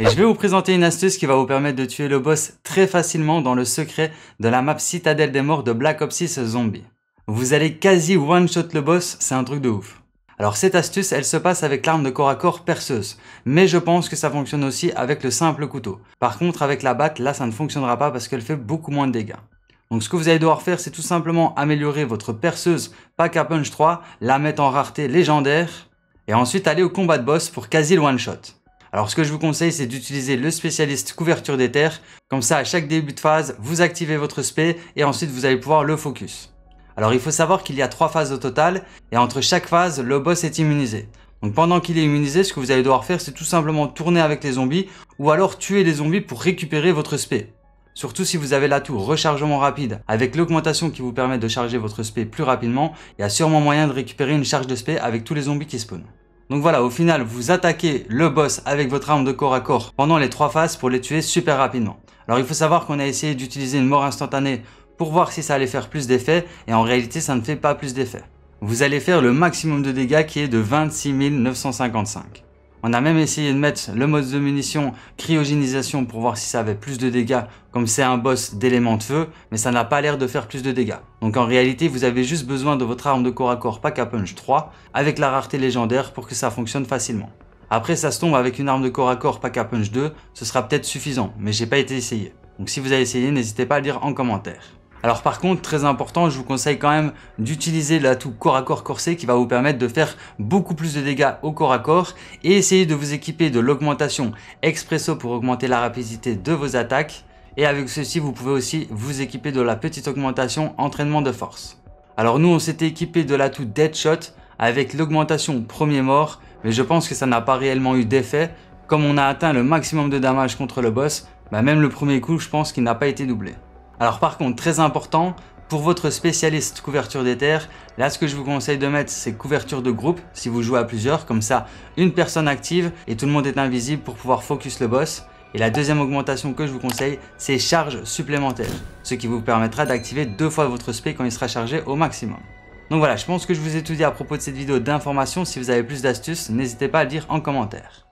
Et je vais vous présenter une astuce qui va vous permettre de tuer le boss très facilement dans le secret de la map Citadelle des Morts de Black Ops 6 Zombie. Vous allez quasi one-shot le boss, c'est un truc de ouf. Alors cette astuce, elle se passe avec l'arme de corps à corps perceuse, mais je pense que ça fonctionne aussi avec le simple couteau. Par contre avec la batte, là ça ne fonctionnera pas parce qu'elle fait beaucoup moins de dégâts. Donc ce que vous allez devoir faire, c'est tout simplement améliorer votre perceuse pack a punch 3, la mettre en rareté légendaire, et ensuite aller au combat de boss pour quasi le one-shot. Alors ce que je vous conseille, c'est d'utiliser le spécialiste couverture des terres. Comme ça, à chaque début de phase, vous activez votre spé et ensuite vous allez pouvoir le focus. Alors il faut savoir qu'il y a trois phases au total et entre chaque phase, le boss est immunisé. Donc pendant qu'il est immunisé, ce que vous allez devoir faire, c'est tout simplement tourner avec les zombies ou alors tuer les zombies pour récupérer votre spé. Surtout si vous avez l'atout rechargement rapide, avec l'augmentation qui vous permet de charger votre spé plus rapidement, il y a sûrement moyen de récupérer une charge de spé avec tous les zombies qui spawnent. Donc voilà, au final, vous attaquez le boss avec votre arme de corps à corps pendant les trois phases pour les tuer super rapidement. Alors il faut savoir qu'on a essayé d'utiliser une mort instantanée pour voir si ça allait faire plus d'effet, et en réalité ça ne fait pas plus d'effet. Vous allez faire le maximum de dégâts qui est de 26 955. On a même essayé de mettre le mode de munition cryogénisation pour voir si ça avait plus de dégâts comme c'est un boss d'éléments de feu, mais ça n'a pas l'air de faire plus de dégâts. Donc en réalité, vous avez juste besoin de votre arme de corps à corps pack a punch 3 avec la rareté légendaire pour que ça fonctionne facilement. Après ça se tombe avec une arme de corps à corps pack a punch 2, ce sera peut-être suffisant, mais j'ai pas été essayé. Donc si vous avez essayé, n'hésitez pas à le dire en commentaire. Alors par contre, très important, je vous conseille quand même d'utiliser l'atout corps à corps corsé qui va vous permettre de faire beaucoup plus de dégâts au corps à corps et essayez de vous équiper de l'augmentation expresso pour augmenter la rapidité de vos attaques. Et avec ceci, vous pouvez aussi vous équiper de la petite augmentation entraînement de force. Alors nous, on s'était équipé de l'atout Deadshot avec l'augmentation premier mort, mais je pense que ça n'a pas réellement eu d'effet. Comme on a atteint le maximum de damage contre le boss, bah, même le premier coup, je pense qu'il n'a pas été doublé. Alors par contre, très important, pour votre spécialiste couverture des terres, là ce que je vous conseille de mettre c'est couverture de groupe si vous jouez à plusieurs, comme ça une personne active et tout le monde est invisible pour pouvoir focus le boss. Et la deuxième augmentation que je vous conseille, c'est charge supplémentaire, ce qui vous permettra d'activer deux fois votre spé quand il sera chargé au maximum. Donc voilà, je pense que je vous ai tout dit à propos de cette vidéo d'information. Si vous avez plus d'astuces, n'hésitez pas à le dire en commentaire.